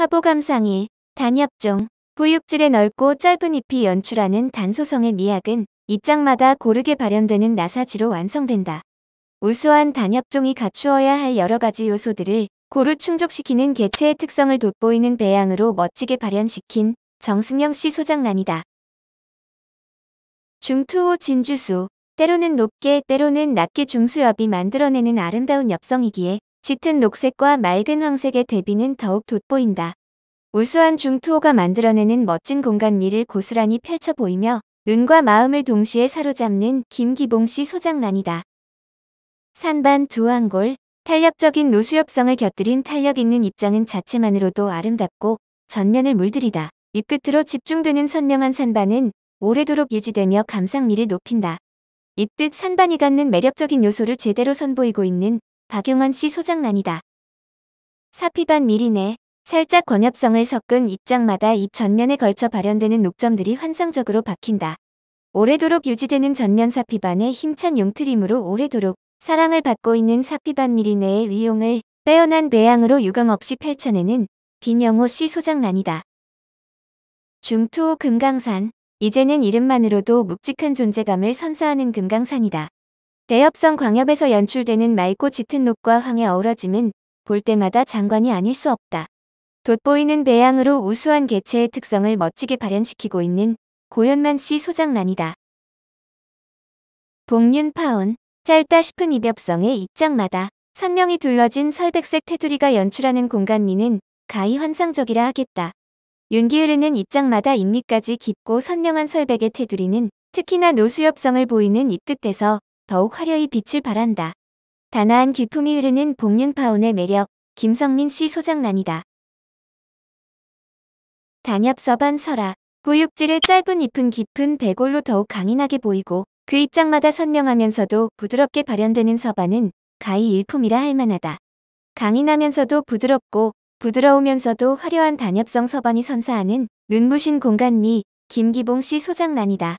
화보 감상이 단엽종 구육질의 넓고 짧은 잎이 연출하는 단소성의 미학은 입장마다 고르게 발현되는 나사지로 완성된다. 우수한 단엽종이 갖추어야 할 여러 가지 요소들을 고루 충족시키는 개체의 특성을 돋보이는 배양으로 멋지게 발현시킨 정승영 씨 소장란이다. 중투호 진주수 때로는 높게 때로는 낮게 중수엽이 만들어내는 아름다운 엽성이기에 짙은 녹색과 맑은 황색의 대비는 더욱 돋보인다. 우수한 중투호가 만들어내는 멋진 공간미를 고스란히 펼쳐 보이며 눈과 마음을 동시에 사로잡는 김기봉 씨 소장란이다. 산반 두안골, 탄력적인 노수협성을 곁들인 탄력 있는 입장은 자체만으로도 아름답고 전면을 물들이다. 입끝으로 집중되는 선명한 산반은 오래도록 유지되며 감상미를 높인다. 입뜻 산반이 갖는 매력적인 요소를 제대로 선보이고 있는 박용환 씨 소장난이다. 사피반 미리네, 살짝 권엽성을 섞은 입장마다 입 전면에 걸쳐 발현되는 녹점들이 환상적으로 박힌다. 오래도록 유지되는 전면 사피반의 힘찬 용트림으로 오래도록 사랑을 받고 있는 사피반 미리네의 의용을 빼어난 배양으로 유감없이 펼쳐내는 빈영호 씨 소장난이다. 중투 금강산, 이제는 이름만으로도 묵직한 존재감을 선사하는 금강산이다. 대엽성 광엽에서 연출되는 맑고 짙은 녹과 황의 어우러짐은 볼 때마다 장관이 아닐 수 없다. 돋보이는 배양으로 우수한 개체의 특성을 멋지게 발현시키고 있는 고현만 씨 소장란이다. 복륜 파원 짧다 싶은 입엽성의 입장마다 선명히 둘러진 설백색 테두리가 연출하는 공간미는 가히 환상적이라 하겠다. 윤기 흐르는 입장마다 입미까지 깊고 선명한 설백의 테두리는 특히나 노수엽성을 보이는 입끝에서 더욱 화려히 빛을 발한다. 단아한 기품이 흐르는 복륜파운의 매력, 김성민 씨 소장난이다. 단엽서반 설아, 구육질의 짧은 잎은 깊은 배골로 더욱 강인하게 보이고 그 입장마다 선명하면서도 부드럽게 발현되는 서반은 가히 일품이라 할 만하다. 강인하면서도 부드럽고 부드러우면서도 화려한 단엽성 서반이 선사하는 눈부신 공간미 김기봉 씨 소장난이다.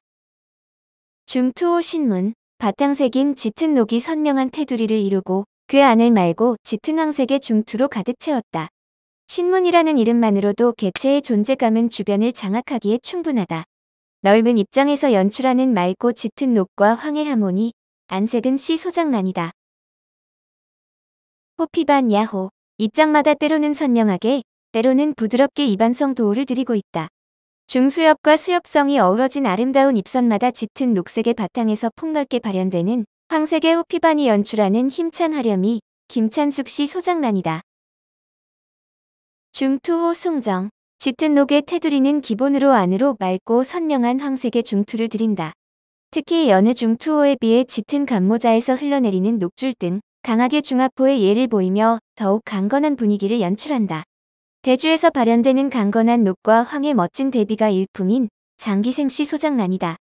중투호 신문 바탕색인 짙은 녹이 선명한 테두리를 이루고 그 안을 말고 짙은 황색의 중투로 가득 채웠다. 신문이라는 이름만으로도 개체의 존재감은 주변을 장악하기에 충분하다. 넓은 입장에서 연출하는 맑고 짙은 녹과 황의 하모니, 안색은 시 소장란이다. 호피반 야호, 입장마다 때로는 선명하게, 때로는 부드럽게 이반성 도우를 드리고 있다. 중수엽과 수엽성이 어우러진 아름다운 입선마다 짙은 녹색의 바탕에서 폭넓게 발현되는 황색의 호피반이 연출하는 힘찬 화렴이 김찬숙 씨 소장란이다. 중투호 송정 짙은 녹의 테두리는 기본으로 안으로 맑고 선명한 황색의 중투를 드린다. 특히 여느 중투호에 비해 짙은 감모자에서 흘러내리는 녹줄 등 강하게 중화포의 예를 보이며 더욱 강건한 분위기를 연출한다. 대주에서 발현되는 강건한 녹과 황의 멋진 대비가 일품인 장기생시 소장란이다.